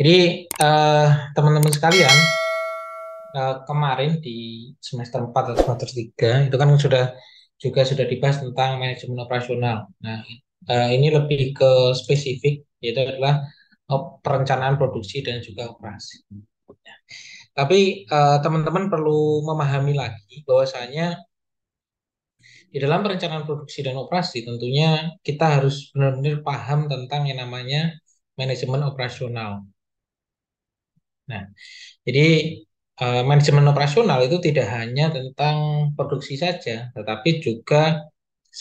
Jadi eh, teman-teman uh, sekalian uh, kemarin di semester 4 atau semester 3 itu kan sudah juga sudah dibahas tentang manajemen operasional. Nah, uh, ini lebih ke spesifik yaitu adalah perencanaan produksi dan juga operasi. Ya. Tapi teman-teman uh, perlu memahami lagi bahwasanya di dalam perencanaan produksi dan operasi tentunya kita harus benar-benar paham tentang yang namanya manajemen operasional. Nah, jadi uh, manajemen operasional itu tidak hanya tentang produksi saja, tetapi juga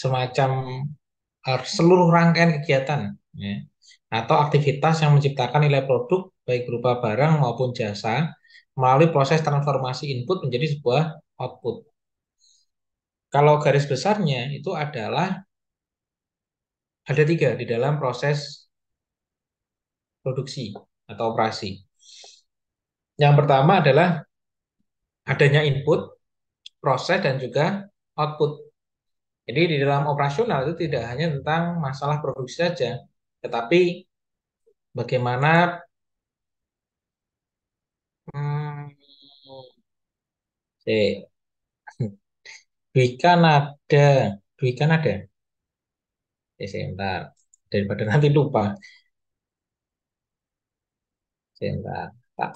semacam eh, seluruh rangkaian kegiatan ya, atau aktivitas yang menciptakan nilai produk baik berupa barang maupun jasa melalui proses transformasi input menjadi sebuah output. Kalau garis besarnya itu adalah ada tiga di dalam proses produksi atau operasi. Yang pertama adalah adanya input, proses, dan juga output. Jadi di dalam operasional itu tidak hanya tentang masalah produksi saja, tetapi bagaimana hmm, Dwi Kanada, Dwi Kanada. sebentar. Daripada nanti lupa. Sebentar. Tak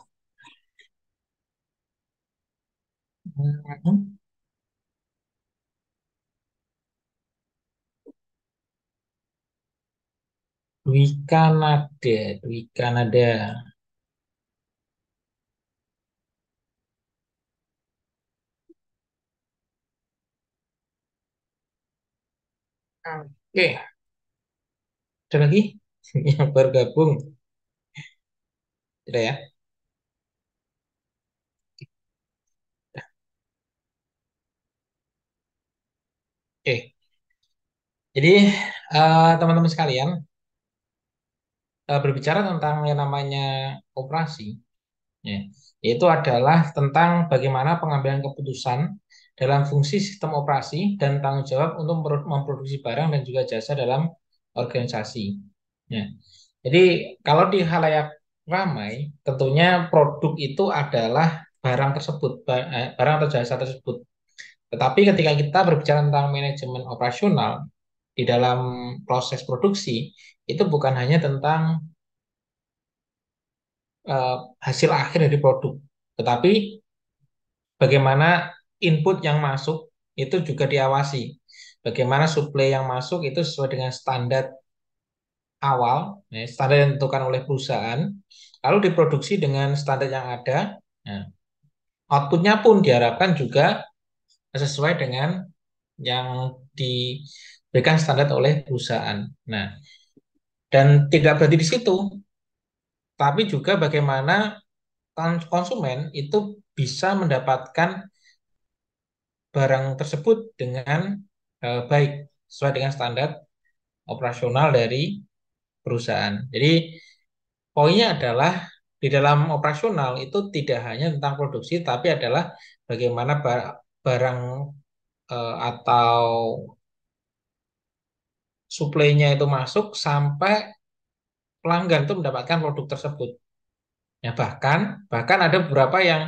Dwi Kanada, Dwi Kanada. Oke, ada lagi yang bergabung? Tidak ya? Oke, jadi teman eh, teman-teman sekalian, uh, berbicara tentang yang namanya operasi, ya, yaitu adalah tentang bagaimana pengambilan keputusan dalam fungsi sistem operasi dan tanggung jawab untuk memproduksi barang dan juga jasa dalam organisasi. Ya. Jadi kalau di halayak ramai, tentunya produk itu adalah barang tersebut, eh, barang atau jasa tersebut. Tetapi ketika kita berbicara tentang manajemen operasional di dalam proses produksi, itu bukan hanya tentang uh, hasil akhir dari produk, tetapi bagaimana input yang masuk itu juga diawasi. Bagaimana suplai yang masuk itu sesuai dengan standar awal, ya, standar yang ditentukan oleh perusahaan, lalu diproduksi dengan standar yang ada. Nah, outputnya pun diharapkan juga sesuai dengan yang diberikan standar oleh perusahaan. Nah, dan tidak berhenti di situ, tapi juga bagaimana konsumen itu bisa mendapatkan barang tersebut dengan eh, baik sesuai dengan standar operasional dari perusahaan. Jadi poinnya adalah di dalam operasional itu tidak hanya tentang produksi tapi adalah bagaimana barang eh, atau suplainya itu masuk sampai pelanggan itu mendapatkan produk tersebut. Ya, bahkan bahkan ada beberapa yang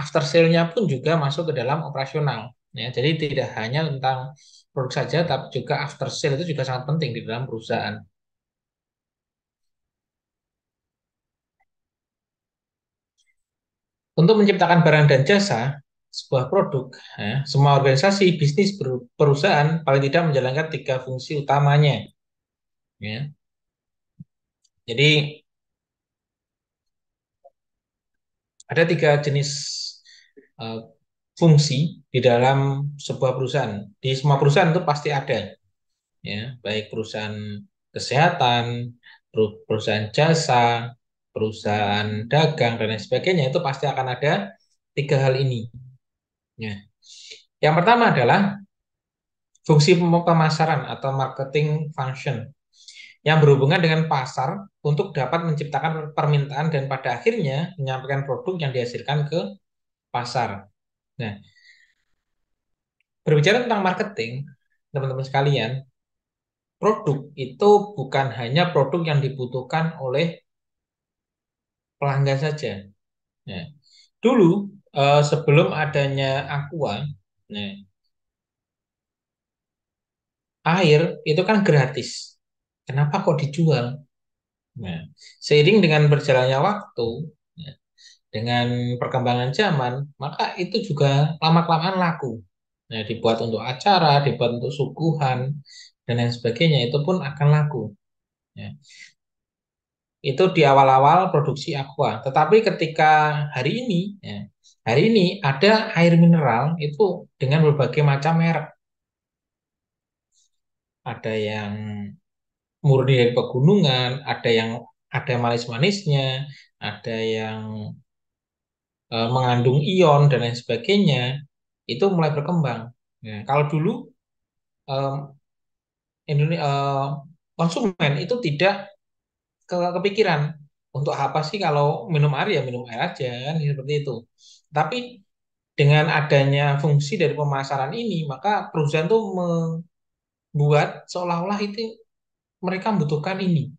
after sale-nya pun juga masuk ke dalam operasional. Ya, jadi tidak hanya tentang produk saja, tapi juga after sale itu juga sangat penting di dalam perusahaan. Untuk menciptakan barang dan jasa, sebuah produk. Ya. Semua organisasi, bisnis, perusahaan paling tidak menjalankan tiga fungsi utamanya. Ya. Jadi ada tiga jenis uh, fungsi di dalam sebuah perusahaan. Di semua perusahaan itu pasti ada, ya, baik perusahaan kesehatan, perusahaan jasa, perusahaan dagang dan lain sebagainya itu pasti akan ada tiga hal ini Ya. Yang pertama adalah fungsi pemasaran atau marketing function yang berhubungan dengan pasar untuk dapat menciptakan permintaan dan pada akhirnya menyampaikan produk yang dihasilkan ke pasar. Nah, berbicara tentang marketing, teman-teman sekalian, produk itu bukan hanya produk yang dibutuhkan oleh pelanggan saja. Nah, dulu uh, sebelum adanya aqua, nah, air itu kan gratis. Kenapa kok dijual? Nah, seiring dengan berjalannya waktu, ya, dengan perkembangan zaman, maka itu juga lama-kelamaan laku. Nah, dibuat untuk acara, dibuat untuk suguhan, dan lain sebagainya, itu pun akan laku. Ya. Itu di awal-awal produksi aqua. Tetapi ketika hari ini, ya, Hari ini ada air mineral itu dengan berbagai macam merek. Ada yang murni dari pegunungan, ada yang ada manis-manisnya, ada yang e, mengandung ion dan lain sebagainya. Itu mulai berkembang. Ya, kalau dulu e, Indonesia, e, konsumen itu tidak ke kepikiran untuk apa sih kalau minum air ya minum air aja kan seperti itu. Tapi dengan adanya fungsi dari pemasaran ini, maka perusahaan tuh membuat seolah-olah itu mereka membutuhkan ini.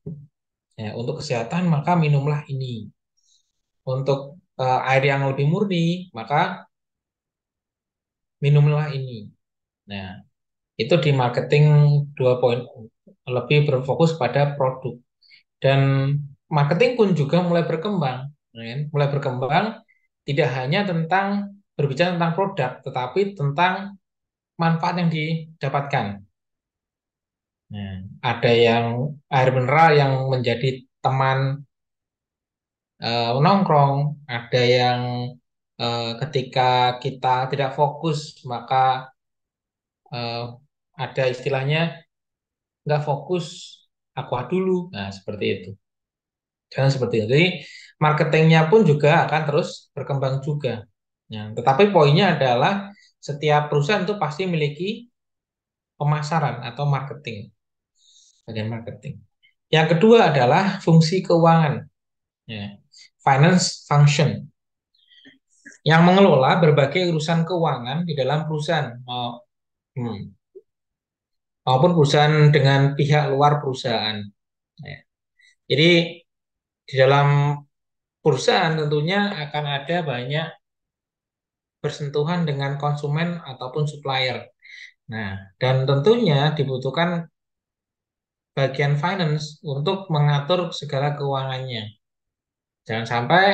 Ya, untuk kesehatan maka minumlah ini. Untuk uh, air yang lebih murni maka minumlah ini. Nah, itu di marketing 2.0 lebih berfokus pada produk. Dan marketing pun juga mulai berkembang, mulai berkembang tidak hanya tentang berbicara tentang produk, tetapi tentang manfaat yang didapatkan. Nah, ada yang air mineral yang menjadi teman uh, nongkrong, ada yang uh, ketika kita tidak fokus maka uh, ada istilahnya nggak fokus aqua dulu, nah seperti itu. Jangan seperti itu. Jadi marketingnya pun juga akan terus berkembang juga. Ya, tetapi poinnya adalah setiap perusahaan itu pasti memiliki pemasaran atau marketing, bagian marketing. Yang kedua adalah fungsi keuangan, ya, finance function, yang mengelola berbagai urusan keuangan di dalam perusahaan Oh, hmm, maupun perusahaan dengan pihak luar perusahaan. Ya, jadi di dalam perusahaan tentunya akan ada banyak bersentuhan dengan konsumen ataupun supplier. Nah, dan tentunya dibutuhkan bagian finance untuk mengatur segala keuangannya. Jangan sampai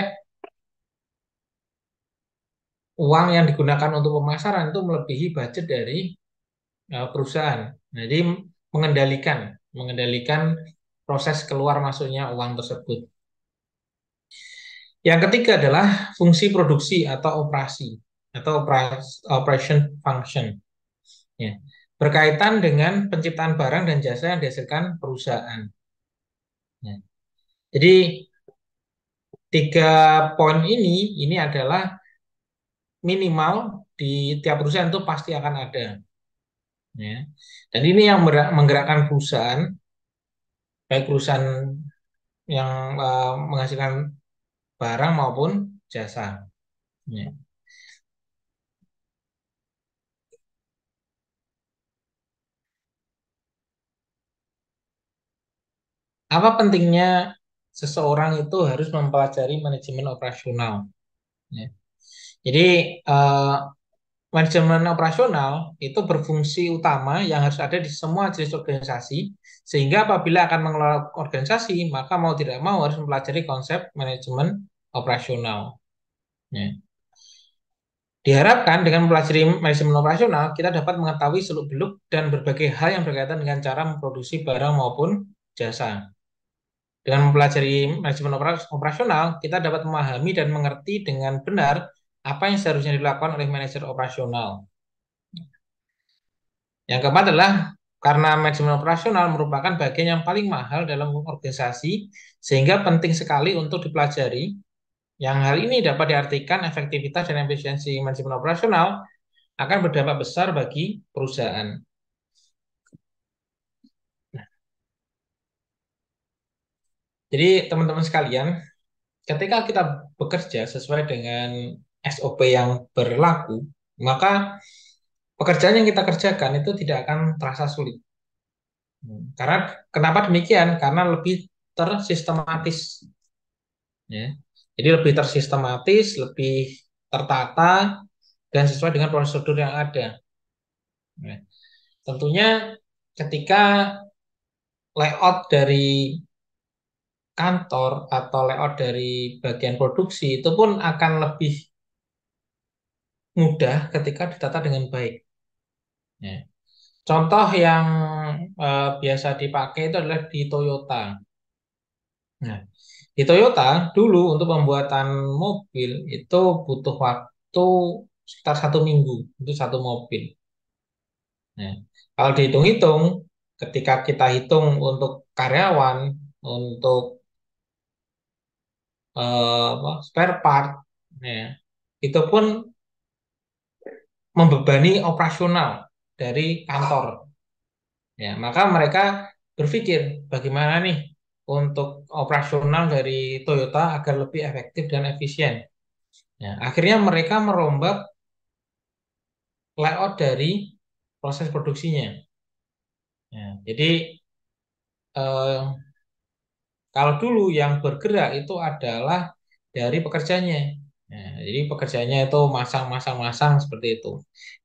uang yang digunakan untuk pemasaran itu melebihi budget dari e, perusahaan. Jadi mengendalikan, mengendalikan proses keluar masuknya uang tersebut. Yang ketiga adalah fungsi produksi atau operasi atau operation function. Ya. Berkaitan dengan penciptaan barang dan jasa yang dihasilkan perusahaan. Ya. Jadi tiga poin ini ini adalah minimal di tiap perusahaan itu pasti akan ada. Ya. Dan ini yang menggerakkan perusahaan baik perusahaan yang uh, menghasilkan barang maupun jasa. Ya. Apa pentingnya seseorang itu harus mempelajari manajemen operasional? Ya. Jadi uh, manajemen operasional itu berfungsi utama yang harus ada di semua jenis organisasi, sehingga apabila akan mengelola organisasi, maka mau tidak mau harus mempelajari konsep manajemen operasional. Ya. Diharapkan dengan mempelajari manajemen operasional, kita dapat mengetahui seluk-beluk dan berbagai hal yang berkaitan dengan cara memproduksi barang maupun jasa. Dengan mempelajari manajemen operasional, kita dapat memahami dan mengerti dengan benar apa yang seharusnya dilakukan oleh manajer operasional. Yang keempat adalah karena manajemen operasional merupakan bagian yang paling mahal dalam organisasi, sehingga penting sekali untuk dipelajari. Yang hal ini dapat diartikan efektivitas dan efisiensi manajemen operasional akan berdampak besar bagi perusahaan. Jadi teman-teman sekalian, ketika kita bekerja sesuai dengan SOP yang berlaku, maka pekerjaan yang kita kerjakan itu tidak akan terasa sulit. Hmm, karena kenapa demikian? Karena lebih tersistematis. Ya. Jadi lebih tersistematis, lebih tertata, dan sesuai dengan prosedur yang ada. Ya. Tentunya ketika layout dari kantor atau layout dari bagian produksi itu pun akan lebih mudah ketika ditata dengan baik. Ya. Contoh yang eh, biasa dipakai itu adalah di Toyota. Nah, di Toyota dulu untuk pembuatan mobil itu butuh waktu sekitar satu minggu untuk satu mobil. Nah, kalau dihitung-hitung, ketika kita hitung untuk karyawan, untuk eh, apa, spare part, ya, itu pun membebani operasional dari kantor. Ya, maka mereka berpikir bagaimana nih untuk operasional dari Toyota agar lebih efektif dan efisien. Ya, akhirnya mereka merombak layout dari proses produksinya. Ya, jadi eh, kalau dulu yang bergerak itu adalah dari pekerjanya, Nah, jadi pekerjaannya itu masang-masang-masang seperti itu.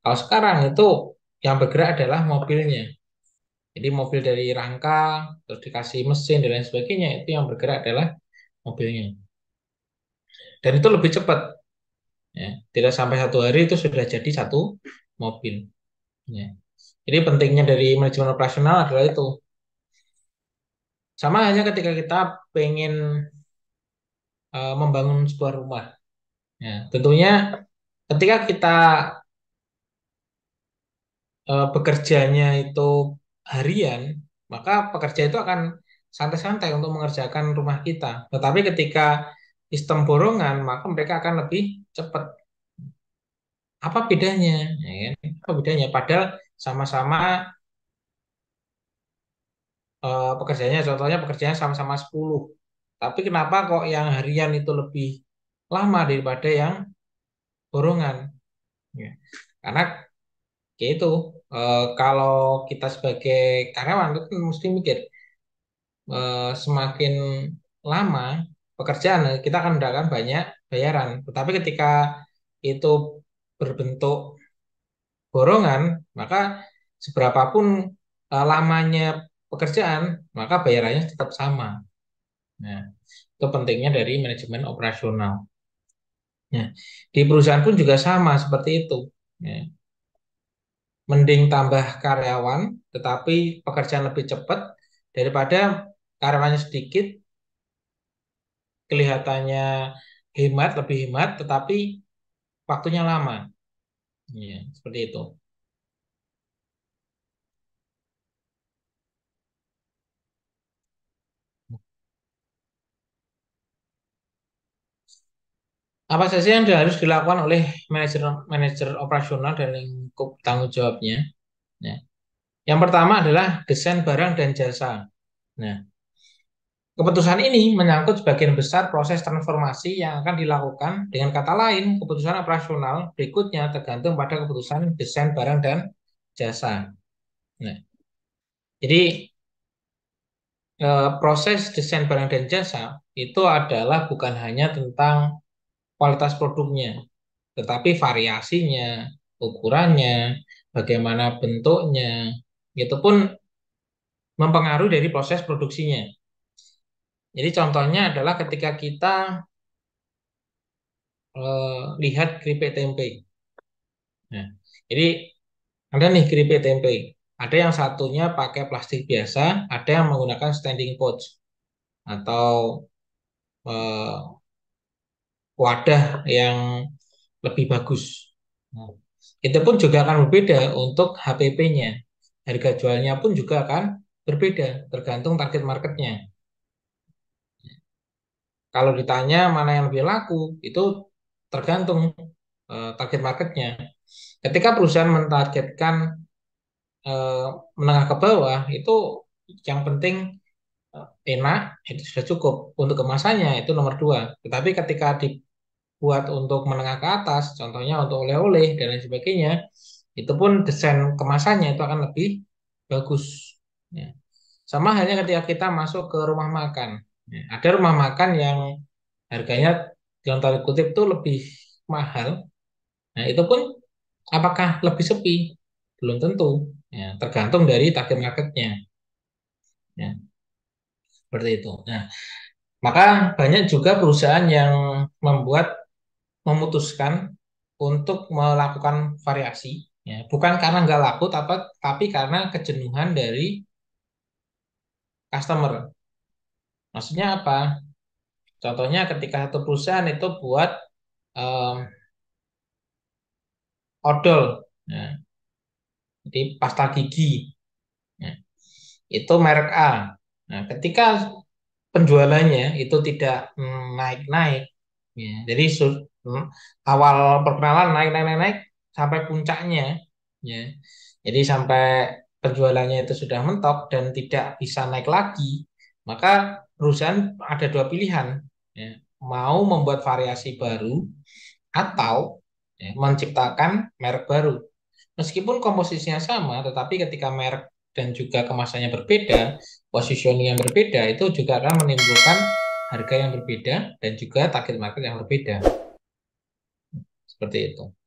Kalau sekarang itu yang bergerak adalah mobilnya. Jadi mobil dari rangka, terus dikasih mesin dan lain sebagainya, itu yang bergerak adalah mobilnya. Dan itu lebih cepat. Ya, tidak sampai satu hari itu sudah jadi satu mobil. Ya. Jadi pentingnya dari manajemen operasional adalah itu. Sama hanya ketika kita pengen uh, membangun sebuah rumah. Ya, tentunya ketika kita eh, bekerjanya itu harian, maka pekerja itu akan santai-santai untuk mengerjakan rumah kita. Tetapi ketika sistem borongan, maka mereka akan lebih cepat. Apa bedanya? Ya, kan? apa bedanya? Padahal sama-sama eh, pekerjanya, contohnya pekerjanya sama-sama 10. Tapi kenapa kok yang harian itu lebih lama daripada yang borongan. Ya. Karena kayak itu e, kalau kita sebagai karyawan itu kan mesti mikir e, semakin lama pekerjaan eh, kita akan mendapatkan banyak bayaran. Tetapi ketika itu berbentuk borongan, maka seberapapun e, lamanya pekerjaan, maka bayarannya tetap sama. Nah, itu pentingnya dari manajemen operasional. Ya. Di perusahaan pun juga sama seperti itu. Ya. Mending tambah karyawan, tetapi pekerjaan lebih cepat daripada karyawannya sedikit, kelihatannya hemat, lebih hemat, tetapi waktunya lama. Ya, seperti itu. apa saja yang harus dilakukan oleh manajer manajer operasional dan lingkup tanggung jawabnya ya. yang pertama adalah desain barang dan jasa nah Keputusan ini menyangkut sebagian besar proses transformasi yang akan dilakukan. Dengan kata lain, keputusan operasional berikutnya tergantung pada keputusan desain barang dan jasa. Nah, jadi eh, proses desain barang dan jasa itu adalah bukan hanya tentang kualitas produknya, tetapi variasinya, ukurannya, bagaimana bentuknya, itu pun mempengaruhi dari proses produksinya. Jadi contohnya adalah ketika kita e, lihat keripik tempe. Nah, jadi ada nih keripik tempe. Ada yang satunya pakai plastik biasa, ada yang menggunakan standing pouch atau e, wadah yang lebih bagus. Nah, itu pun juga akan berbeda untuk HPP-nya. Harga jualnya pun juga akan berbeda tergantung target marketnya. Kalau ditanya mana yang lebih laku, itu tergantung uh, target marketnya. Ketika perusahaan mentargetkan uh, menengah ke bawah, itu yang penting uh, enak, itu sudah cukup. Untuk kemasannya itu nomor dua. Tetapi ketika di buat untuk menengah ke atas, contohnya untuk oleh-oleh dan lain sebagainya, itu pun desain kemasannya itu akan lebih bagus. Ya. Sama halnya ketika kita masuk ke rumah makan, ya. ada rumah makan yang harganya dalam tanda kutip itu lebih mahal. Nah itu pun apakah lebih sepi? Belum tentu. Ya, tergantung dari target marketnya. Ya. Seperti itu. Nah, maka banyak juga perusahaan yang membuat memutuskan untuk melakukan variasi ya bukan karena nggak laku tapi tapi karena kejenuhan dari customer maksudnya apa contohnya ketika satu perusahaan itu buat um, odol ya. jadi pasta gigi ya. itu merek A nah ketika penjualannya itu tidak mm, naik-naik ya jadi sur, hmm, awal perkenalan naik naik naik naik sampai puncaknya ya jadi sampai penjualannya itu sudah mentok dan tidak bisa naik lagi maka perusahaan ada dua pilihan ya. mau membuat variasi baru atau ya, menciptakan merek baru meskipun komposisinya sama tetapi ketika merek dan juga kemasannya berbeda positioning yang berbeda itu juga akan menimbulkan harga yang berbeda dan juga target market yang berbeda. Seperti itu.